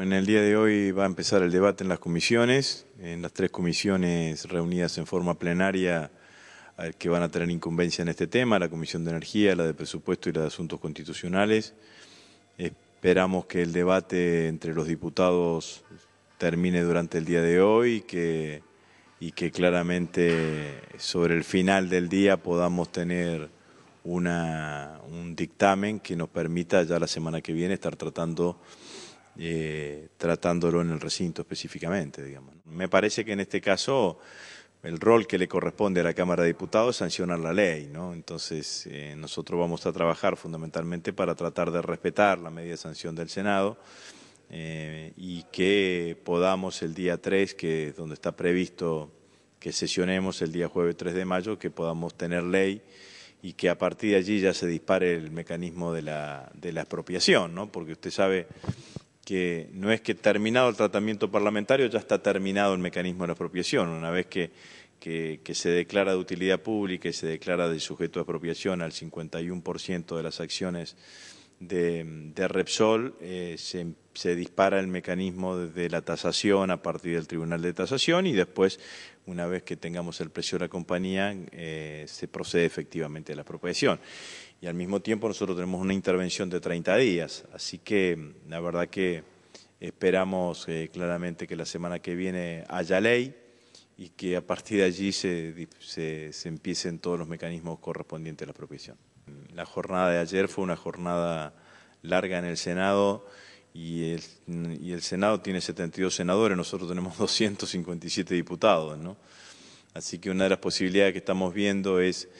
En el día de hoy va a empezar el debate en las comisiones, en las tres comisiones reunidas en forma plenaria eh, que van a tener incumbencia en este tema, la Comisión de Energía, la de Presupuesto y la de Asuntos Constitucionales. Esperamos que el debate entre los diputados termine durante el día de hoy y que, y que claramente sobre el final del día podamos tener una, un dictamen que nos permita ya la semana que viene estar tratando eh, tratándolo en el recinto específicamente, digamos. Me parece que en este caso el rol que le corresponde a la Cámara de Diputados es sancionar la ley, ¿no? Entonces eh, nosotros vamos a trabajar fundamentalmente para tratar de respetar la medida sanción del Senado eh, y que podamos el día 3, que es donde está previsto que sesionemos el día jueves 3 de mayo, que podamos tener ley y que a partir de allí ya se dispare el mecanismo de la, de la expropiación, ¿no? Porque usted sabe que no es que terminado el tratamiento parlamentario ya está terminado el mecanismo de la apropiación. Una vez que, se declara de utilidad pública y se declara de sujeto de apropiación al 51% de las acciones de, Repsol, eh, se, dispara el mecanismo de la tasación a partir del Tribunal de Tasación y después, una vez que tengamos el precio de la compañía, eh, se procede efectivamente a la apropiación y al mismo tiempo nosotros tenemos una intervención de 30 días. Así que mm, la verdad que esperamos eh, claramente que la semana que viene haya ley y que a partir de allí se, se, empiecen todos los mecanismos correspondientes a la prohibición. Mm, la jornada de ayer fue una jornada larga en el Senado y el, y el, Senado tiene 72 senadores, nosotros tenemos 257 diputados, ¿no? Así que una de las posibilidades que estamos viendo es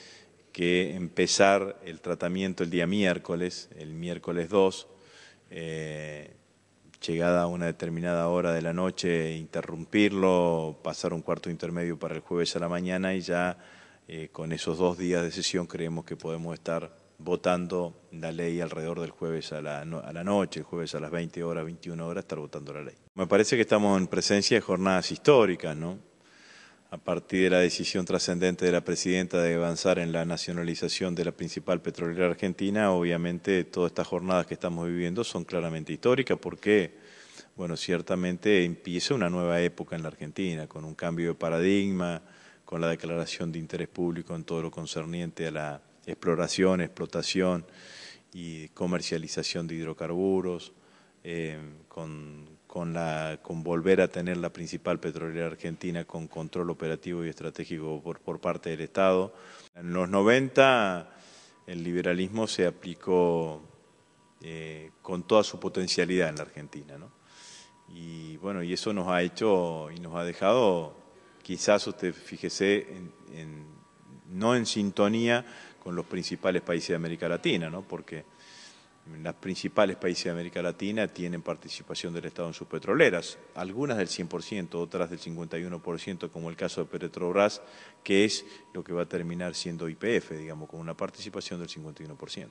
que empezar el tratamiento el día miércoles, el miércoles 2, eh, llegada a una determinada hora de la noche, interrumpirlo, pasar un cuarto intermedio para el jueves a la mañana y ya eh, con esos dos días de sesión creemos que podemos estar votando la ley alrededor del jueves a la, a la noche, el jueves a las 20 horas, 21 horas, estar votando la ley. Me parece que estamos en presencia de jornadas históricas, ¿no? a partir de la decisión trascendente de la presidenta de avanzar en la nacionalización de la principal petrolera argentina, obviamente todas estas jornadas que estamos viviendo son claramente históricas porque, bueno, ciertamente empieza una nueva época en la Argentina, con un cambio de paradigma, con la declaración de interés público en todo lo concerniente a la exploración, explotación y comercialización de hidrocarburos, eh, con con, la, con volver a tener la principal petrolera argentina con control operativo y estratégico por, por parte del Estado. En los 90 el liberalismo se aplicó eh, con toda su potencialidad en la Argentina. ¿no? Y bueno, y eso nos ha hecho y nos ha dejado, quizás usted fíjese, en, no en sintonía con los principales países de América Latina, ¿no? porque las principales países de América Latina tienen participación del Estado en sus petroleras, algunas del 100%, otras del 51%, como el caso de Petrobras, que es lo que va a terminar siendo IPF, digamos, con una participación del 51%.